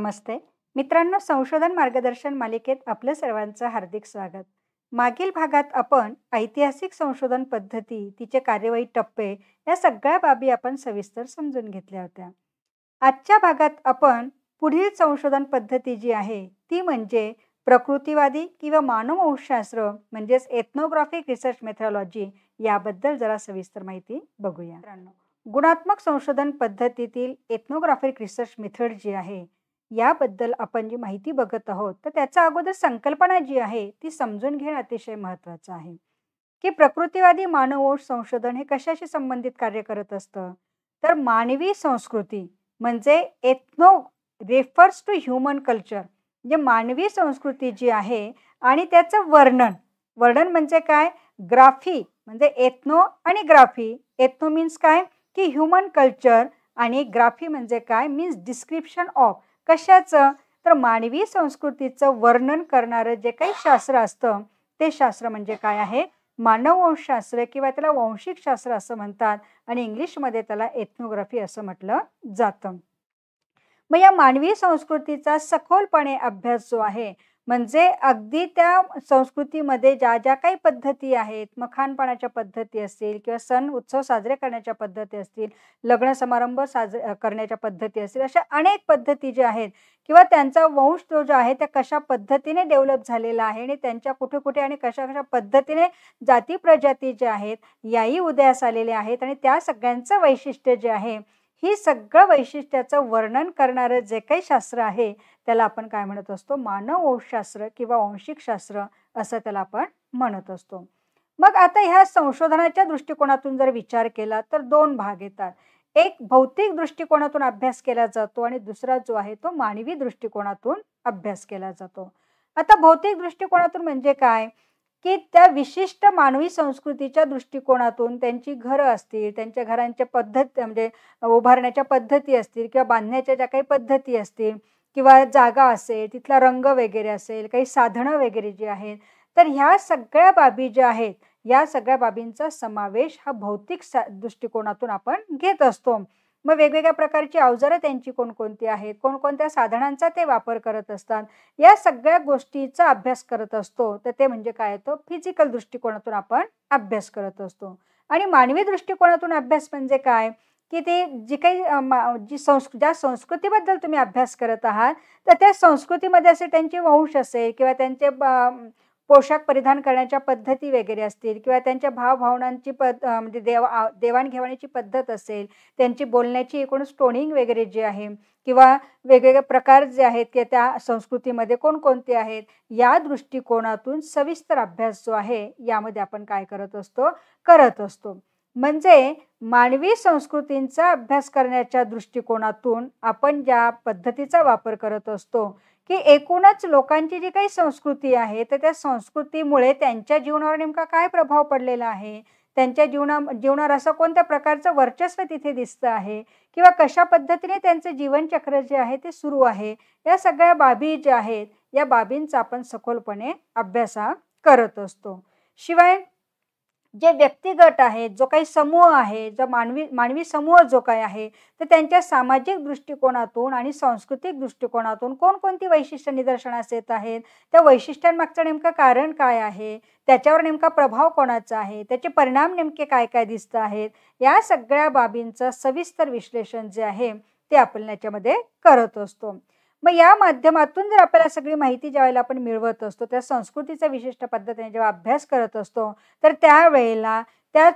नमस्ते मित्रांनो संशोधन मार्गदर्शन मालिकेत आपलं सर्वांचं हार्दिक स्वागत मागील भागात आपण ऐतिहासिक संशोधन पद्धती तिचे कार्यवाही टप्पे या सगळ्या बाबी आपण सविस्तर समजून घेतल्या होत्या आजच्या भागात आपण पुढील संशोधन पद्धती जी आहे ती म्हणजे प्रकृतीवादी किंवा मानववंशशास्त्र म्हणजेच एथनोग्राफिक रिसर्च मेथॉलॉजी याबद्दल जरा सविस्तर माहिती बघूया गुणात्मक संशोधन पद्धतीतील एथनोग्राफिक रिसर्च मेथड जी आहे याबद्दल आपण जी माहिती बघत आहोत तर त्याचा अगोदर संकल्पना जी आहे ती समजून घेणं अतिशय महत्त्वाचं आहे की प्रकृतीवादी मानववंश संशोधन हे कशाशी संबंधित कार्य करत असतं तर मानवी संस्कृती म्हणजे ethno refers to human culture म्हणजे मानवी संस्कृती जी आहे आणि त्याचं वर्णन वर्णन म्हणजे काय ग्राफी म्हणजे एथनो आणि ग्राफी एथनो मीन्स काय की ह्युमन कल्चर आणि ग्राफी म्हणजे काय मीन्स डिस्क्रिप्शन ऑफ कशाचं तर मानवी संस्कृतीचं वर्णन करणारं जे काही शास्त्र असतं ते शास्त्र म्हणजे काय आहे मानववंशशास्त्र किंवा त्याला वंशिक शास्त्र असं म्हणतात आणि इंग्लिशमध्ये त्याला एथनोग्राफी असं म्हटलं जातं मग या मानवी संस्कृतीचा सखोलपणे अभ्यास जो आहे म्हणजे अगदी त्या संस्कृतीमध्ये ज्या ज्या काही पद्धती आहेत मग खानपानाच्या पद्धती असतील किंवा सण उत्सव साजरे करण्याच्या पद्धती असतील लग्न समारंभ साज करण्याच्या पद्धती असतील अशा अनेक पद्धती ज्या आहेत किंवा त्यांचा वंश जो जो आहे त्या कशा पद्धतीने डेव्हलप झालेला आहे आणि त्यांच्या कुठे कुठे आणि कशा कशा पद्धतीने जाती प्रजाती ज्या आहेत याही उदयास आलेल्या आहेत आणि त्या सगळ्यांचं वैशिष्ट्य जे आहे ही सगळं वैशिष्ट्याचं वर्णन करणारं जे काही शास्त्र आहे त्याला आपण काय म्हणत असतो मानव वंशशास्त्र किंवा शास्त्र असं त्याला आपण म्हणत असतो मग आता ह्या संशोधनाच्या दृष्टिकोनातून जर विचार केला तर दोन भाग येतात एक भौतिक दृष्टिकोनातून अभ्यास केला जातो आणि दुसरा जो आहे तो मानवी दृष्टिकोनातून अभ्यास केला जातो आता भौतिक दृष्टिकोनातून म्हणजे काय की त्या विशिष्ट मानवी संस्कृतीच्या दृष्टिकोनातून त्यांची घरं असतील त्यांच्या घरांच्या पद्धत म्हणजे उभारण्याच्या पद्धती असतील किंवा बांधण्याच्या ज्या काही पद्धती असतील किंवा जागा असेल तिथला रंग वगैरे असेल काही साधनं वगैरे जी आहेत तर ह्या सगळ्या बाबी ज्या आहेत या सगळ्या बाबींचा समावेश हा भौतिक सा दृष्टिकोनातून आपण घेत असतो मग वेगवेगळ्या प्रकारची अवजारं त्यांची कोणकोणती आहेत कोणकोणत्या साधनांचा ते वापर करत असतात या सगळ्या गोष्टीचा अभ्यास करत असतो तर ते म्हणजे काय तो फिजिकल दृष्टिकोनातून आपण अभ्यास करत असतो आणि मानवी दृष्टिकोनातून अभ्यास म्हणजे काय की ते जी काही जी संस्क ज्या संस्कृतीबद्दल तुम्ही अभ्यास करत आहात तर त्या संस्कृतीमध्ये असे त्यांचे वंश असेल किंवा त्यांचे पोशाख परिधान करण्याच्या पद्धती वगैरे असतील किंवा त्यांच्या भावभावनांची पद म्हणजे देव देवाणघेवाणीची पद्धत असेल त्यांची बोलण्याची एकूण स्टोनिंग वगैरे जे आहे किंवा वेगवेगळे प्रकार जे आहेत किंवा त्या संस्कृतीमध्ये कोणकोणते आहेत या दृष्टिकोनातून सविस्तर अभ्यास जो आहे यामध्ये आपण काय करत असतो करत असतो म्हणजे मानवी संस्कृतींचा अभ्यास करण्याच्या दृष्टिकोनातून आपण ज्या पद्धतीचा वापर करत असतो की एकूणच लोकांची जी काही संस्कृती आहे तर त्या संस्कृतीमुळे त्यांच्या जीवनावर नेमका काय प्रभाव पडलेला आहे त्यांच्या जीवना जीवनावर असं कोणत्या प्रकारचं वर्चस्व तिथे दिसतं आहे किंवा कशा पद्धतीने त्यांचं जीवनचक्र जे आहे ते सुरू आहे या सगळ्या बाबी ज्या आहेत या बाबींचा आपण सखोलपणे अभ्यासा करत असतो शिवाय जे व्यक्तिगत आहेत जो काही समूह आहे जो मानवी मानवी समूह जो काही आहे तर त्यांच्या सामाजिक दृष्टिकोनातून आणि सांस्कृतिक दृष्टिकोनातून कोणकोणती वैशिष्ट्य निदर्शनास येत आहेत त्या वैशिष्ट्यांमागचं नेमकं कारण काय आहे त्याच्यावर नेमका प्रभाव कोणाचा आहे त्याचे परिणाम नेमके काय काय दिसत आहेत या सगळ्या बाबींचं सविस्तर विश्लेषण जे आहे ते आपण याच्यामध्ये करत असतो मग या माध्यमातून जर आपल्याला सगळी माहिती वेळेला आपण मिळवत असतो त्या संस्कृतीचा विशिष्ट पद्धतीने जेव्हा अभ्यास करत असतो तर त्यावेळेला त्या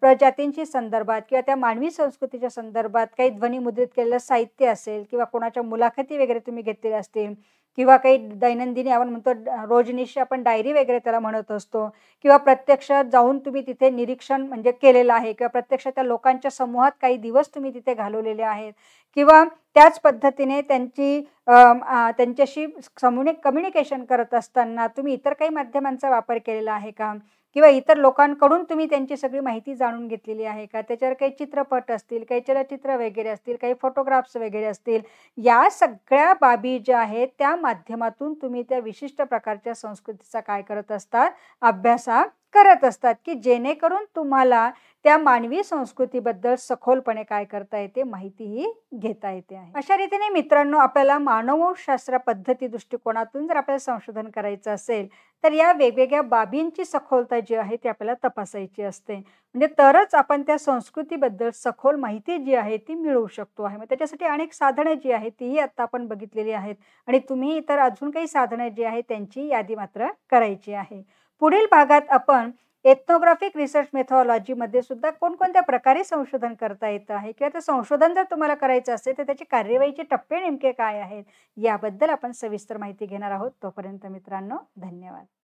प्रजातींशी संदर्भात किंवा त्या मानवी संस्कृतीच्या संदर्भात काही ध्वनिमुद्रित केलेलं साहित्य असेल किंवा कोणाच्या मुलाखती वगैरे तुम्ही घेतलेल्या असतील किंवा काही दैनंदिनी आपण म्हणतो रोजनिशी आपण डायरी वगैरे त्याला म्हणत असतो किंवा प्रत्यक्ष जाऊन तुम्ही तिथे निरीक्षण म्हणजे केलेलं आहे किंवा प्रत्यक्ष त्या लोकांच्या समूहात काही दिवस तुम्ही तिथे घालवलेले आहेत किंवा त्याच पद्धतीने त्यांची त्यांच्याशी समुने कम्युनिकेशन करत असताना तुम्ही इतर काही माध्यमांचा वापर केलेला आहे का किंवा इतर लोकांकडून तुम्ही त्यांची सगळी माहिती जाणून घेतलेली आहे का त्याच्यावर काही चित्रपट असतील काही चलचित्र वगैरे असतील काही फोटोग्राफ्स वगैरे असतील या सगळ्या बाबी ज्या आहेत त्या माध्यमातून तुम्ही त्या विशिष्ट प्रकारच्या संस्कृतीचा काय करत असतात अभ्यासा करत असतात की जेणेकरून तुम्हाला त्या मानवी संस्कृतीबद्दल सखोलपणे काय करता येते माहितीही घेता येते आहे अशा रीतीने मित्रांनो आपल्याला मानवशास्त्र पद्धती दृष्टिकोनातून जर आपल्याला संशोधन करायचं असेल तर या वेगवेगळ्या बाबींची सखोलता जी आहे ती आपल्याला तपासायची असते म्हणजे तरच आपण त्या संस्कृतीबद्दल सखोल माहिती जी आहे ती मिळवू शकतो आहे मग त्याच्यासाठी अनेक साधनं जी आहेत तीही आता आपण बघितलेली आहेत आणि तुम्ही इतर अजून काही साधनं जी आहेत त्यांची यादी मात्र करायची आहे पुढील भागात आपण एथनोग्राफिक रिसर्च मेथॉलॉजीमध्ये सुद्धा कोणकोणत्या प्रकारे संशोधन करता येतं आहे किंवा ते संशोधन जर तुम्हाला करायचं असेल तर त्याची कार्यवाहीचे टप्पे नेमके काय आहेत याबद्दल आपण सविस्तर माहिती घेणार आहोत तोपर्यंत मित्रांनो धन्यवाद